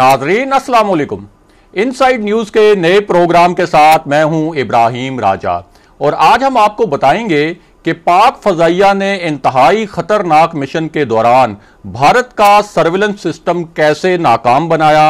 नाजरीन अस्सलाम इन side news के नए प्रोग्राम के साथ मैं हूं इब्राहिम राजा और आज हम आपको बताएंगे कि पाक फजाइया ने इंतहाई खतरनाक मिशन के दौरान भारत का सर्विलेंस सिस्टम कैसे नाकाम बनाया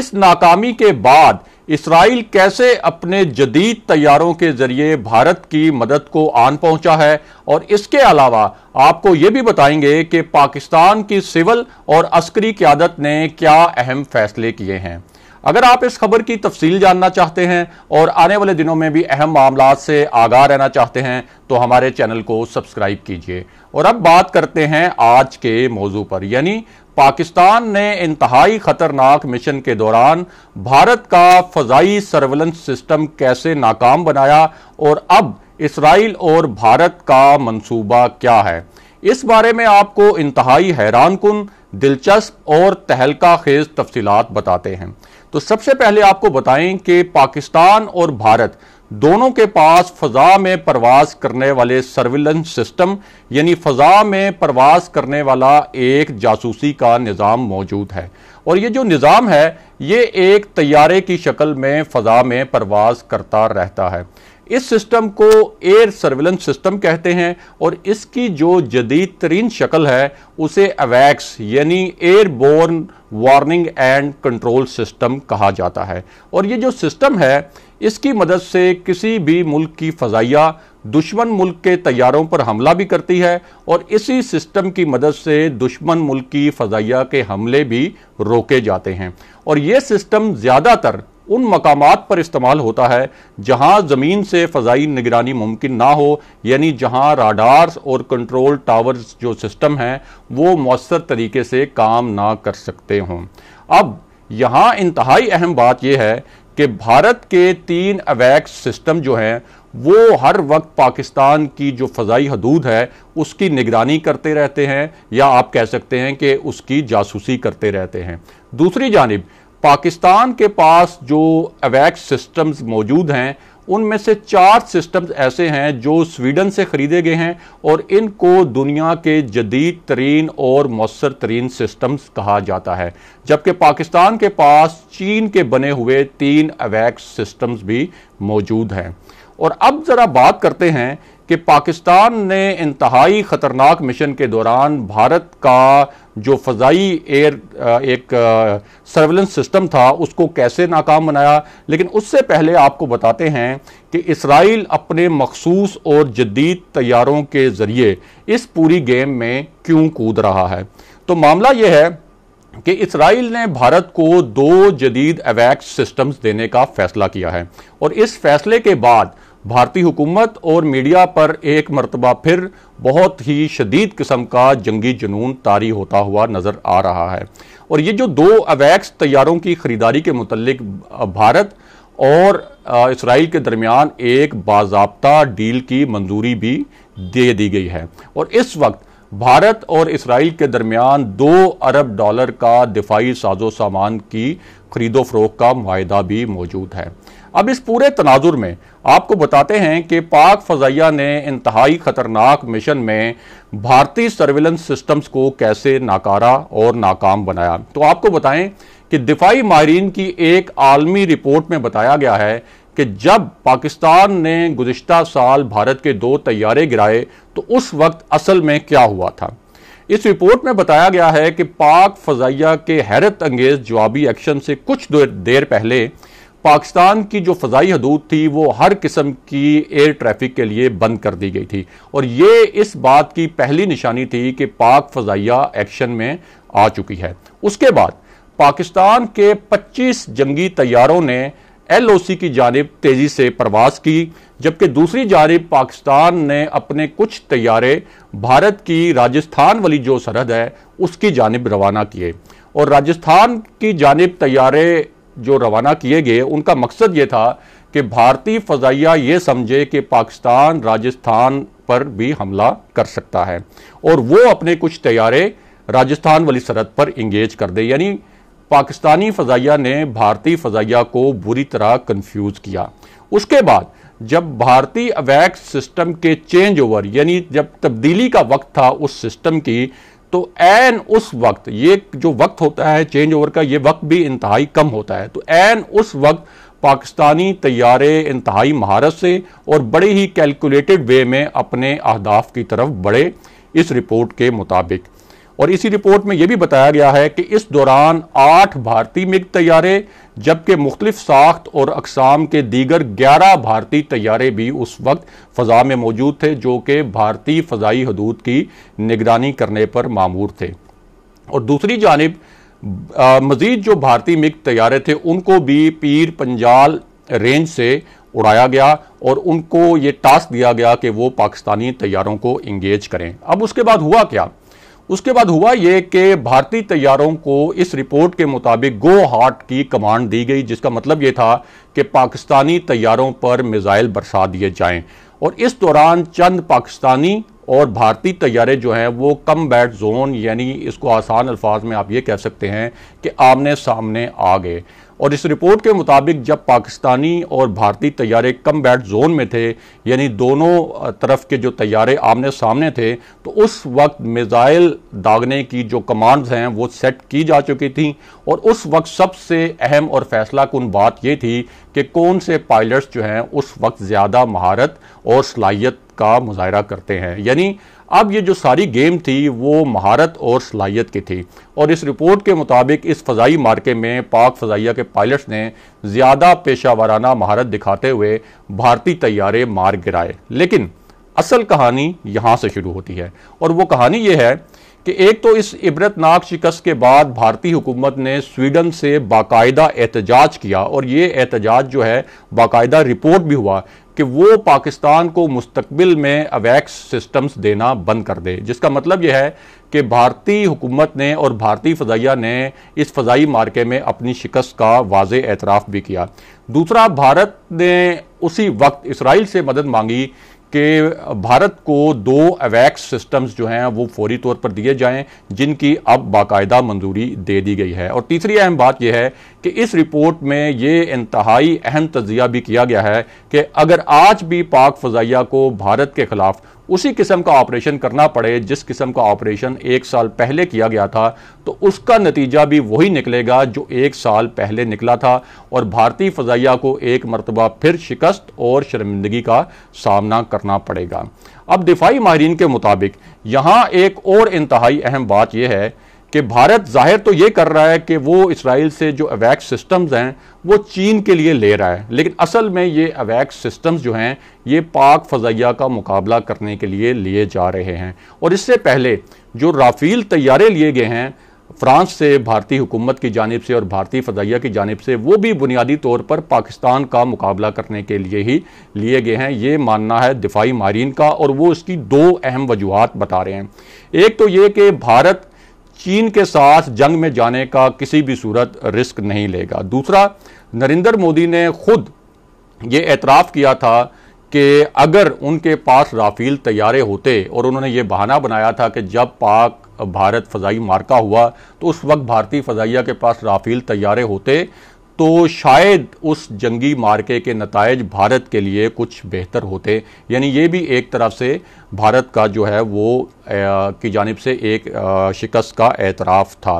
इस नाकामी के बाद इसराइल कैसे अपने जदीद तैयारों के जरिए भारत की मदद को आन पहुंचा है और इसके अलावा आपको ये भी बताएंगे कि पाकिस्तान की सिविल और अस्करी क्यादत ने क्या अहम फैसले किए हैं अगर आप इस खबर की तफसील जानना चाहते हैं और आने वाले दिनों में भी अहम मामला से आगाह रहना चाहते हैं तो हमारे चैनल को सब्सक्राइब कीजिए और अब बात करते हैं आज के मौजू पर यानी पाकिस्तान ने इंतहाई खतरनाक मिशन के दौरान भारत का फजाई सर्वेलेंस सिस्टम कैसे नाकाम बनाया और अब इसराइल और भारत का मंसूबा क्या है इस बारे में आपको इंतहाई हैरान कन दिलचस्प और तहलका खेज तफसीत बताते हैं तो सबसे पहले आपको बताएं कि पाकिस्तान और भारत दोनों के पास फ़ज़ा में प्रवास करने वाले सर्विलेंस सिस्टम यानी फ़ज़ा में प्रवास करने वाला एक जासूसी का निज़ाम मौजूद है और ये जो निज़ाम है ये एक तैयारे की शक्ल में फ़ज़ा में प्रवास करता रहता है इस सिस्टम को एयर सर्विलेंस सिस्टम कहते हैं और इसकी जो जदीद तरीन शक्ल है उसे अवैक्स यानी airborne warning and control system कहा जाता है और ये जो सिस्टम है इसकी मदद से किसी भी मुल्क की फ़जाइया दुश्मन मुल्क के तैयारों पर हमला भी करती है और इसी सिस्टम की मदद से दुश्मन मुल्क की फ़जाइया के हमले भी रोके जाते हैं और ये सिस्टम ज़्यादातर उन मकाम पर इस्तेमाल होता है जहां ज़मीन से फ़जाई निगरानी मुमकिन ना हो यानी जहां राडार्स और कंट्रोल टावर्स जो सिस्टम हैं वो मौसर तरीके से काम ना कर सकते हों अब यहाँ इंतहाई अहम बात यह है कि भारत के तीन अवैक्स सिस्टम जो हैं वो हर वक्त पाकिस्तान की जो फ़जाई हदूद है उसकी निगरानी करते रहते हैं या आप कह सकते हैं कि उसकी जासूसी करते रहते हैं दूसरी जानब पाकिस्तान के पास जो अवैक्स सिस्टम्स मौजूद हैं उनमें से चार सिस्टम्स ऐसे हैं जो स्वीडन से ख़रीदे गए हैं और इनको दुनिया के जदीद तरीन और मौसर तरीन सिस्टम्स कहा जाता है जबकि पाकिस्तान के पास चीन के बने हुए तीन अवैक्स सिस्टम्स भी मौजूद हैं और अब ज़रा बात करते हैं कि पाकिस्तान ने इंतहाई ख़तरनाक मिशन के दौरान भारत का जो फ़जाई एयर एक सर्वेलेंस सिस्टम था उसको कैसे नाकाम बनाया लेकिन उससे पहले आपको बताते हैं कि इसराइल अपने मखसूस और जदीद तैयारों के ज़रिए इस पूरी गेम में क्यों कूद रहा है तो मामला यह है कि इसराइल ने भारत को दो जदीद एवैक्स सिस्टम्स देने का फ़ैसला किया है और इस फैसले के बाद भारतीय हुकूमत और मीडिया पर एक मरतबा फिर बहुत ही शदीद किस्म का जंगी जुनून तारी होता हुआ नज़र आ रहा है और ये जो दो अवैक्स तैयारों की ख़रीदारी के मतलब भारत और इसराइल के दरमियान एक बाबा डील की मंजूरी भी दे दी गई है और इस वक्त भारत और इसराइल के दरमियान दो अरब डॉलर का दिफाई साजो सामान की खरीदो फरोख का माहा भी मौजूद है अब इस पूरे तनाजुर में आपको बताते हैं कि पाक फजाइया ने इंतहाई ख़तरनाक मिशन में भारतीय सर्विलेंस सिस्टम्स को कैसे नाकारा और नाकाम बनाया तो आपको बताएं कि दिफाई माहरीन की एक आलमी रिपोर्ट में बताया गया है कि जब पाकिस्तान ने गुज्त साल भारत के दो तैयारे गिराए तो उस वक्त असल में क्या हुआ था इस रिपोर्ट में बताया गया है कि पाक फजाइया के हैरत अंगेज जवाबी एक्शन से कुछ देर पहले पाकिस्तान की जो फजाई हदूद थी वो हर किस्म की एयर ट्रैफिक के लिए बंद कर दी गई थी और ये इस बात की पहली निशानी थी कि पाक फजाइया एक्शन में आ चुकी है उसके बाद पाकिस्तान के 25 जंगी तैयारों ने एलओसी की जानब तेज़ी से प्रवास की जबकि दूसरी जानब पाकिस्तान ने अपने कुछ तैयारे भारत की राजस्थान वाली जो सरहद है उसकी जानब रवाना किए और राजस्थान की जानब तैयारे जो रवाना किए गए उनका मकसद ये था कि भारतीय फ़जाइया ये समझे कि पाकिस्तान राजस्थान पर भी हमला कर सकता है और वो अपने कुछ तैयारे राजस्थान वाली सरहद पर इंगेज कर दे यानी पाकिस्तानी फजाइया ने भारतीय फजाइया को बुरी तरह कन्फ्यूज किया उसके बाद जब भारतीय अवैक्स सिस्टम के चेंज ओवर यानी जब तब्दीली का वक्त था उस सिस्टम की तो एन उस वक्त ये जो वक्त होता है चेंज ओवर का ये वक्त भी इंतहाई कम होता है तो एन उस वक्त पाकिस्तानी तैयारे इंतहाई महारत से और बड़े ही कैलकुलेटेड वे में अपने अहदाफ की तरफ बढ़े इस रिपोर्ट के मुताबिक और इसी रिपोर्ट में यह भी बताया गया है कि इस दौरान आठ भारतीय मिग तैयारे जबकि मुख्तलिफ साख्त और अकसाम के दीगर ग्यारह भारतीय तैयारे भी उस वक्त फ़ज़ा में मौजूद थे जो कि भारतीय फ़जाई हदूद की निगरानी करने पर मामूर थे और दूसरी जानब मज़ीद जो भारतीय मिग तैयारे थे उनको भी पीर पंजाल रेंज से उड़ाया गया और उनको ये टास्क दिया गया कि वो पाकिस्तानी तैयारों को इंगेज करें अब उसके बाद हुआ क्या उसके बाद हुआ ये कि भारतीय तैयारों को इस रिपोर्ट के मुताबिक गो हार्ट की कमांड दी गई जिसका मतलब ये था कि पाकिस्तानी तैयारों पर मिज़ाइल बरसा दिए जाएं और इस दौरान चंद पाकिस्तानी और भारतीय तैयारे जो हैं वो कम बैट जोन यानी इसको आसान अल्फाज में आप ये कह सकते हैं कि आमने सामने आ गए और इस रिपोर्ट के मुताबिक जब पाकिस्तानी और भारतीय तैयारे कम बैट जोन में थे यानी दोनों तरफ के जो तैयारे आमने सामने थे तो उस वक्त मिज़ाइल दागने की जो कमांड्स हैं वो सेट की जा चुकी थी और उस वक्त सबसे अहम और फैसला कन बात ये थी कि कौन से पायलट्स जो हैं उस वक्त ज़्यादा महारत और सलाहियत का मुजाहरा करते हैं यानी अब ये जो सारी गेम थी वो महारत और सलाहियत की थी और इस रिपोर्ट के मुताबिक इस फ़जाई मार्के में पाक फ़जाइया के पायलट्स ने ज़्यादा पेशा वाराना महारत दिखाते हुए भारतीय तैयारे मार गिराए लेकिन असल कहानी यहाँ से शुरू होती है और वो कहानी ये है कि एक तो इस इबरतनाक शिकस्त के बाद भारतीय हुकूमत ने स्वीडन से बाकायदा एहतजाज किया और ये एहतजाज जो है बाकायदा रिपोर्ट भी हुआ कि वो पाकिस्तान को मुस्तबिल में अवैक्स सिस्टम्स देना बंद कर दे जिसका मतलब यह है कि भारतीय हुकूमत ने और भारतीय फ़जाइया ने इस फ़जाई मार्के में अपनी शिकस्त का वाज एतराफ़ भी किया दूसरा भारत ने उसी वक्त इसराइल से मदद मांगी कि भारत को दो अवैक्स सिस्टम्स जो हैं वो फौरी तौर पर दिए जाएं जिनकी अब बाकायदा मंजूरी दे दी गई है और तीसरी अहम बात यह है कि इस रिपोर्ट में ये इंतहाई अहम तजिया भी किया गया है कि अगर आज भी पाक फजाइया को भारत के खिलाफ उसी किस्म का ऑपरेशन करना पड़े जिस किस्म का ऑपरेशन एक साल पहले किया गया था तो उसका नतीजा भी वही निकलेगा जो एक साल पहले निकला था और भारतीय फजाइया को एक मरतबा फिर शिकस्त और शर्मिंदगी का सामना करना पड़ेगा अब दिफाई माहरीन के मुताबिक यहाँ एक और इंतहाई अहम बात यह है कि भारत जाहिर तो ये कर रहा है कि वो इसराइल से जो अवैक्स सिस्टम्स हैं वो चीन के लिए ले रहा है लेकिन असल में ये अवैक्स सिस्टम्स जो हैं ये पाक फजाइया का मुकाबला करने के लिए लिए जा रहे हैं और इससे पहले जो राफ़ील तैयारे लिए गए हैं फ्रांस से भारतीय हुकूमत की जानब से और भारतीय फजाइया की जानब से वो भी बुनियादी तौर पर पाकिस्तान का मुकाबला करने के लिए ही लिए गए हैं ये मानना है दिफाई माहरीन का और वो इसकी दो अहम वजूहत बता रहे हैं एक तो ये कि भारत चीन के साथ जंग में जाने का किसी भी सूरत रिस्क नहीं लेगा दूसरा नरेंद्र मोदी ने खुद ये एतराफ़ किया था कि अगर उनके पास राफील तैयारे होते और उन्होंने ये बहाना बनाया था कि जब पाक भारत फजाई मार्का हुआ तो उस वक्त भारतीय फजाइया के पास राफील तैयारे होते तो शायद उस जंगी मार्के के नतज भारत के लिए कुछ बेहतर होते यानी ये भी एक तरफ से भारत का जो है वो आ, की जानब से एक आ, शिकस्त का एतराफ़ था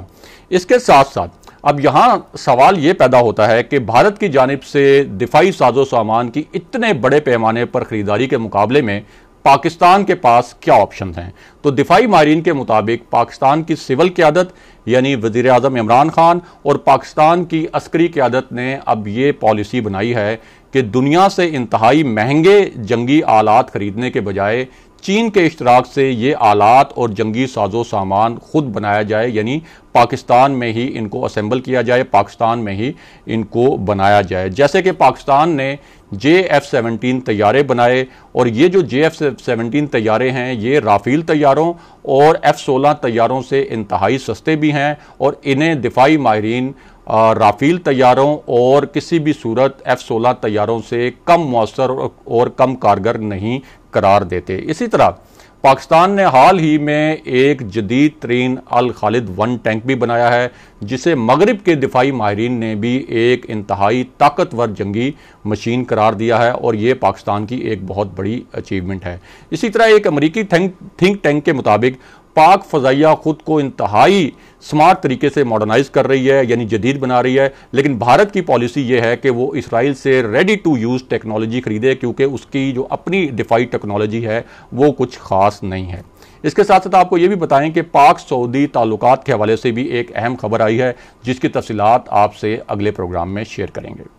इसके साथ साथ अब यहाँ सवाल ये पैदा होता है कि भारत की जानब से दिफाई साजो सामान की इतने बड़े पैमाने पर ख़रीदारी के मुकाबले में पाकिस्तान के पास क्या ऑप्शन हैं तो दिफाई माहरीन के मुताबिक पाकिस्तान की सिविल क्यादत यानी वजीर अजम इमरान खान और पाकिस्तान की अस्करी क्यादत ने अब ये पॉलिसी बनाई है कि दुनिया से इंतहाई महंगे जंगी आलात खरीदने के बजाय चीन के इश्तराक से ये आलात और जंगी साजो सामान खुद बनाया जाए यानी पाकिस्तान में ही इनको असम्बल किया जाए पाकिस्तान में ही इनको बनाया जाए जैसे कि पाकिस्तान ने जे एफ़ सेवनटीन तैयारे बनाए और ये जो जे एफ़ सेवनटीन तैयारे हैं ये राफ़ील तैयारों और एफ़ सोलह तैयारों से इंतहाई सस्ते भी हैं और इन्हें दिफाई माहरीन राफ़ील तैयारों और किसी भी सूरत एफ़ सोलह तैयारों से कम मौसर और कम कारगर नहीं करार देते इसी तरह पाकिस्तान ने हाल ही में एक जदीद तरीन अल खालिद वन टैंक भी बनाया है जिसे मगरब के दिफाई माहरीन ने भी एक इंतहाई ताकतवर जंगी मशीन करार दिया है और ये पाकिस्तान की एक बहुत बड़ी अचीवमेंट है इसी तरह एक अमरीकी थिंक टैंक के मुताबिक पाक फजाइया खुद को इंतहाई स्मार्ट तरीके से मॉडर्नाइज कर रही है यानी जदीद बना रही है लेकिन भारत की पॉलिसी ये है कि वो इसराइल से रेडी टू यूज़ टेक्नोलॉजी खरीदे क्योंकि उसकी जो अपनी डिफाइड टेक्नोलॉजी है वो कुछ खास नहीं है इसके साथ साथ आपको ये भी बताएं कि पाक सऊदी ताल्लुक के हवाले से भी एक अहम खबर आई है जिसकी तफसीत आपसे अगले प्रोग्राम में शेयर करेंगे